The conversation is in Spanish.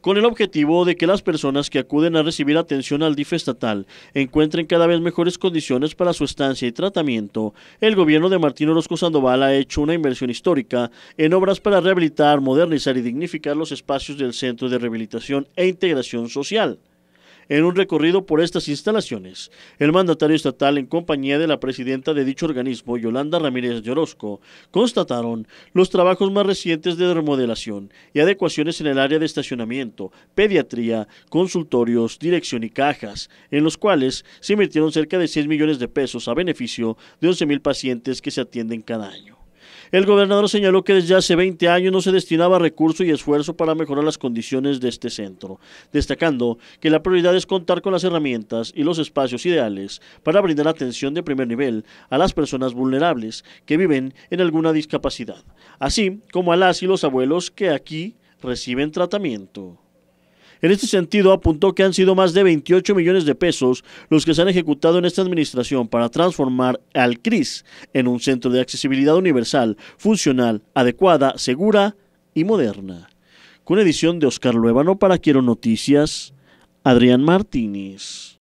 con el objetivo de que las personas que acuden a recibir atención al DIF estatal encuentren cada vez mejores condiciones para su estancia y tratamiento, el gobierno de Martín Orozco Sandoval ha hecho una inversión histórica en obras para rehabilitar, modernizar y dignificar los espacios del Centro de Rehabilitación e Integración Social en un recorrido por estas instalaciones. El mandatario estatal, en compañía de la presidenta de dicho organismo, Yolanda Ramírez Llorosco, constataron los trabajos más recientes de remodelación y adecuaciones en el área de estacionamiento, pediatría, consultorios, dirección y cajas, en los cuales se invirtieron cerca de 6 millones de pesos a beneficio de 11 mil pacientes que se atienden cada año. El gobernador señaló que desde hace 20 años no se destinaba recurso y esfuerzo para mejorar las condiciones de este centro, destacando que la prioridad es contar con las herramientas y los espacios ideales para brindar atención de primer nivel a las personas vulnerables que viven en alguna discapacidad, así como a las y los abuelos que aquí reciben tratamiento. En este sentido, apuntó que han sido más de 28 millones de pesos los que se han ejecutado en esta administración para transformar al CRIS en un centro de accesibilidad universal, funcional, adecuada, segura y moderna. Con edición de Oscar Luevano para Quiero Noticias, Adrián Martínez.